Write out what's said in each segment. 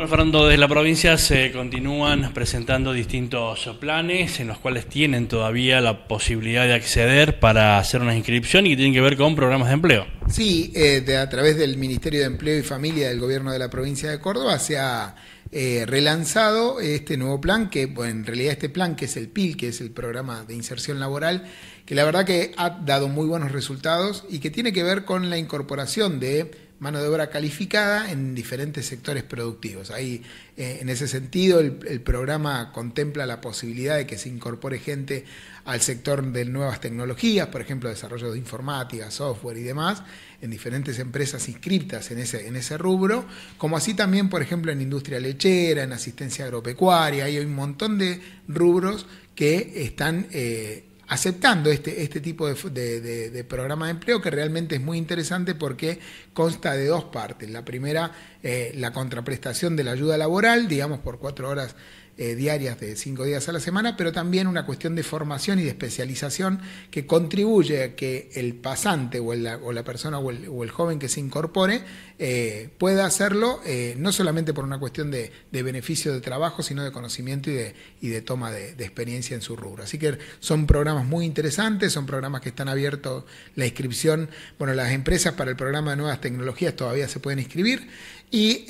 Bueno, Fernando, desde la provincia se continúan presentando distintos planes en los cuales tienen todavía la posibilidad de acceder para hacer una inscripción y que tienen que ver con programas de empleo. Sí, eh, a través del Ministerio de Empleo y Familia del Gobierno de la provincia de Córdoba se ha eh, relanzado este nuevo plan, que en realidad este plan que es el PIL, que es el Programa de Inserción Laboral, que la verdad que ha dado muy buenos resultados y que tiene que ver con la incorporación de mano de obra calificada en diferentes sectores productivos. Ahí, eh, en ese sentido, el, programa contempla la posibilidad de que se incorpore gente al sector de nuevas tecnologías, por ejemplo, desarrollo de informática, software y demás, en diferentes empresas inscriptas en ese, en ese rubro, como así también, por ejemplo, en industria lechera, en asistencia agropecuaria, hay un montón de rubros que están... Eh, aceptando este, este tipo de, programa de empleo que realmente es muy interesante porque consta de dos partes. La primera, eh, la contraprestación de la ayuda laboral, digamos por cuatro horas eh, diarias de cinco días a la semana, pero también una cuestión de formación y de especialización que contribuye a que el pasante o, o la persona o el, joven que se incorpore eh, pueda hacerlo eh, no solamente por una cuestión de, beneficio de trabajo, sino de conocimiento y de, y de toma de, experiencia en su rubro. Así que son programas muy interesantes, son programas que están abiertos la inscripción, bueno, las empresas para el programa de nuevas tecnologías todavía se pueden inscribir y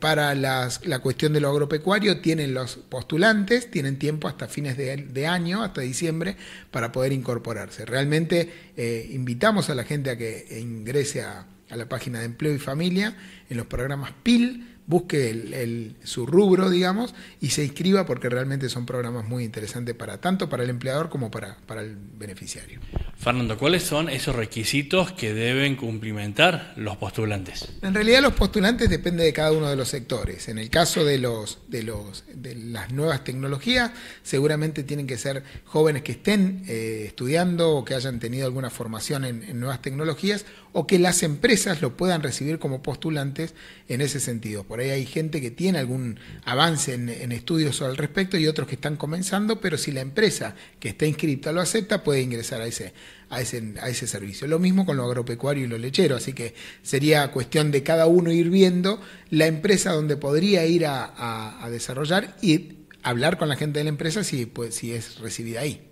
para las, la cuestión de lo agropecuario tienen los postulantes tienen tiempo hasta fines de, año, hasta diciembre, para poder incorporarse. Realmente eh, invitamos a la gente a que ingrese a la página de empleo y familia en los programas PIL busque su rubro, digamos, y se inscriba porque realmente son programas muy interesantes para tanto para el empleador como para, el beneficiario. Fernando, ¿cuáles son esos requisitos que deben cumplimentar los postulantes? En realidad los postulantes depende de cada uno de los sectores. En el caso de, los, de, los, de las nuevas tecnologías, seguramente tienen que ser jóvenes que estén eh, estudiando o que hayan tenido alguna formación en nuevas tecnologías o que las empresas lo puedan recibir como postulantes en ese sentido. Por ahí hay gente que tiene algún avance en, estudios al respecto y otros que están comenzando, pero si la empresa que está inscrita lo acepta, puede ingresar a ese, a ese, servicio. Lo mismo con lo agropecuario y lo lechero, así que sería cuestión de cada uno ir viendo la empresa donde podría ir a, desarrollar y hablar con la gente de la empresa si, pues, si es recibida ahí.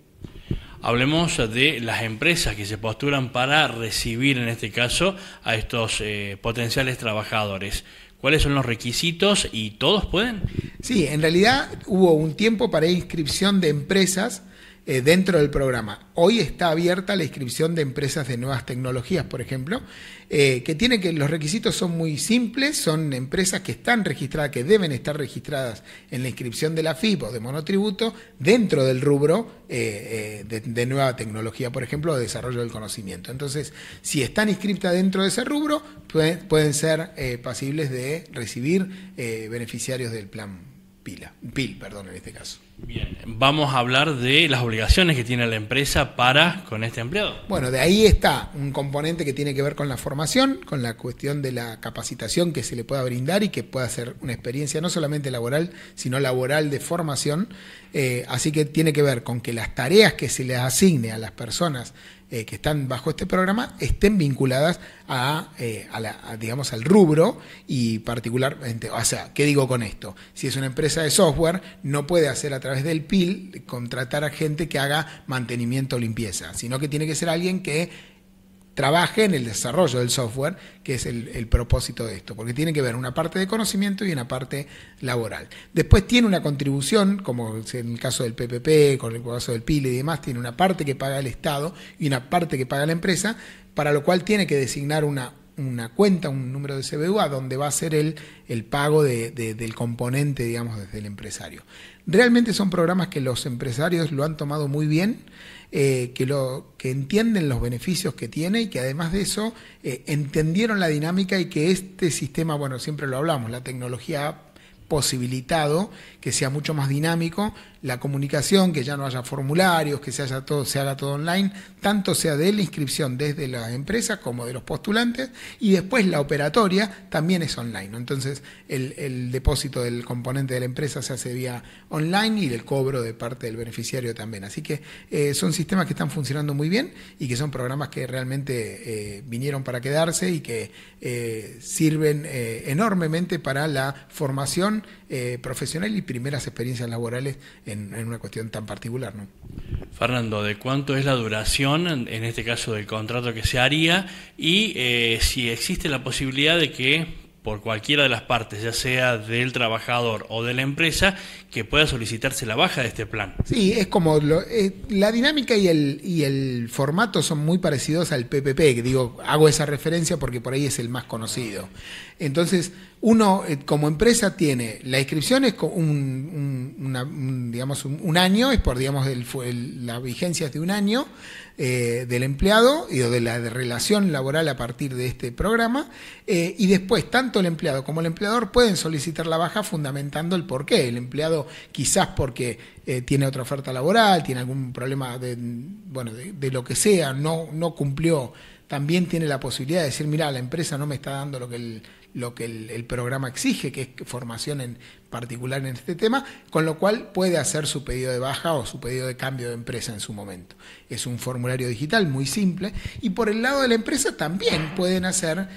Hablemos de las empresas que se postulan para recibir, en este caso, a estos eh, potenciales trabajadores. ¿Cuáles son los requisitos y todos pueden? Sí, en realidad hubo un tiempo para inscripción de empresas eh, dentro del programa. Hoy está abierta la inscripción de empresas de nuevas tecnologías, por ejemplo, eh, que tiene que los requisitos son muy simples, son empresas que están registradas, que deben estar registradas en la inscripción de la FIP o de monotributo dentro del rubro eh, de, nueva tecnología, por ejemplo, de desarrollo del conocimiento. Entonces, si están inscritas dentro de ese rubro, pueden, pueden ser pasibles de recibir beneficiarios del plan PILA, PIL, perdón, en este caso. Bien, vamos a hablar de las obligaciones que tiene la empresa para con este empleado. Bueno, de ahí está un componente que tiene que ver con la formación, con la cuestión de la capacitación que se le pueda brindar y que pueda ser una experiencia no solamente laboral, sino laboral de formación. Eh, así que tiene que ver con que las tareas que se les asigne a las personas eh, que están bajo este programa estén vinculadas eh, a, digamos al rubro y particularmente, o sea, ¿qué digo con esto? Si es una empresa de software, no puede hacer a través del PIL contratar a gente que haga mantenimiento o limpieza, sino que tiene que ser alguien que trabaje en el desarrollo del software, que es el, el, propósito de esto, porque tiene que ver una parte de conocimiento y una parte laboral. Después tiene una contribución, como en el caso del PPP, con el caso del PIL y demás, tiene una parte que paga el Estado y una parte que paga la empresa, para lo cual tiene que designar una una cuenta, un número de CBU a donde va a ser el, el pago del componente, digamos, desde el empresario. Realmente son programas que los empresarios lo han tomado muy bien, eh, que, lo, que entienden los beneficios que tiene y que además de eso eh, entendieron la dinámica y que este sistema, bueno, siempre lo hablamos, la tecnología posibilitado que sea mucho más dinámico la comunicación, que ya no haya formularios, que se, haya todo, se haga todo online, tanto sea de la inscripción desde la empresa como de los postulantes, y después la operatoria también es online. Entonces, el, depósito del componente de la empresa se hace vía online y el cobro de parte del beneficiario también. Así que eh, son sistemas que están funcionando muy bien y que son programas que realmente eh, vinieron para quedarse y que eh, sirven enormemente para la formación eh, profesional y primeras experiencias laborales en, una cuestión tan particular. ¿no? Fernando, ¿de cuánto es la duración, en este caso del contrato que se haría, y eh, si existe la posibilidad de que por cualquiera de las partes, ya sea del trabajador o de la empresa, que pueda solicitarse la baja de este plan. Sí, es como eh, la dinámica y el, y el formato son muy parecidos al PPP, que digo, hago esa referencia porque por ahí es el más conocido. Entonces, uno eh, como empresa tiene, la inscripción es un, un, digamos, un, año, es por, digamos, el, la vigencia es de un año, eh, del empleado y de la relación laboral a partir de este programa. Eh, y después, tanto el empleado como el empleador pueden solicitar la baja fundamentando el porqué. El empleado quizás porque eh, tiene otra oferta laboral, tiene algún problema de, bueno, lo que sea, no, no cumplió también tiene la posibilidad de decir, mira, la empresa no me está dando lo que el, lo que el, programa exige, que es formación en particular en este tema, con lo cual puede hacer su pedido de baja o su pedido de cambio de empresa en su momento. Es un formulario digital muy simple y por el lado de la empresa también pueden hacer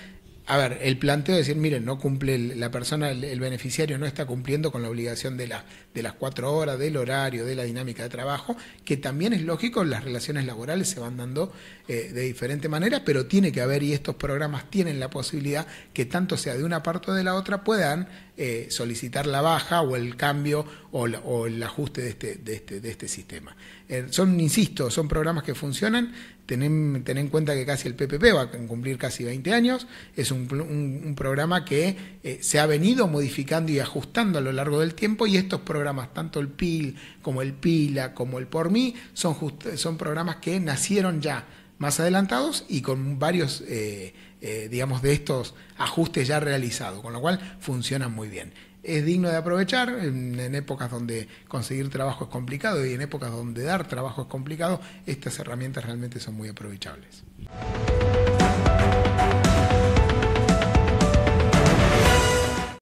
a ver, el planteo de decir, miren, no cumple la persona, el, beneficiario no está cumpliendo con la obligación de, la, de las cuatro horas, del horario, de la dinámica de trabajo, que también es lógico, las relaciones laborales se van dando eh, de diferente manera, pero tiene que haber, y estos programas tienen la posibilidad que tanto sea de una parte o de la otra puedan eh, solicitar la baja o el cambio o, el ajuste de este, este, este sistema. Eh, son, insisto, son programas que funcionan, ten, en cuenta que casi el PPP va a cumplir casi 20 años, es un, programa que eh, se ha venido modificando y ajustando a lo largo del tiempo y estos programas, tanto el PIL como el PILA, como el Por Mí, son, programas que nacieron ya más adelantados y con varios, eh, digamos, de estos ajustes ya realizados, con lo cual funcionan muy bien es digno de aprovechar en, épocas donde conseguir trabajo es complicado y en épocas donde dar trabajo es complicado, estas herramientas realmente son muy aprovechables.